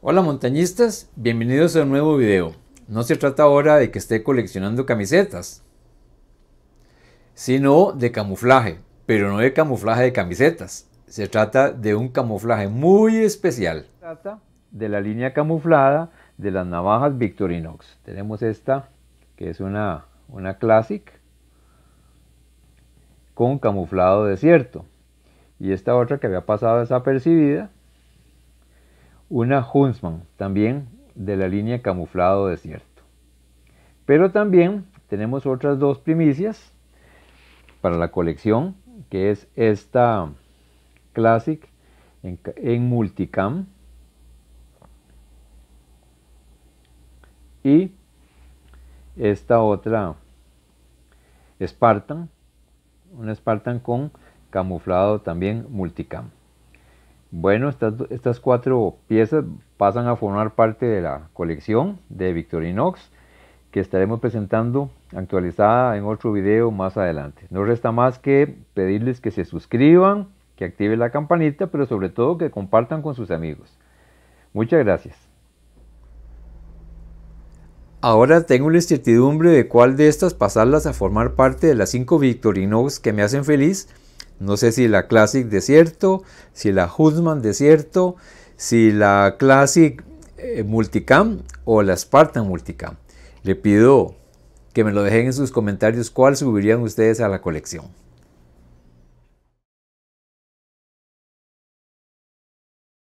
Hola montañistas, bienvenidos a un nuevo video. No se trata ahora de que esté coleccionando camisetas, sino de camuflaje, pero no de camuflaje de camisetas. Se trata de un camuflaje muy especial. Se trata de la línea camuflada de las navajas Victorinox. Tenemos esta, que es una, una Classic, con camuflado desierto. Y esta otra que había pasado desapercibida, una Huntsman, también de la línea camuflado desierto. Pero también tenemos otras dos primicias para la colección, que es esta Classic en, en multicam y esta otra Spartan, una Spartan con camuflado también multicam. Bueno, estas, cuatro piezas pasan a formar parte de la colección de Victorinox que estaremos presentando actualizada en otro video más adelante. No resta más que pedirles que se suscriban, que activen la campanita, pero sobre todo que compartan con sus amigos. Muchas gracias. Ahora tengo la incertidumbre de cuál de estas pasarlas a formar parte de las cinco Victorinox que me hacen feliz no sé si la Classic Desierto, si la Huntsman Desierto, si la Classic eh, Multicam o la Spartan Multicam. Le pido que me lo dejen en sus comentarios cuál subirían ustedes a la colección.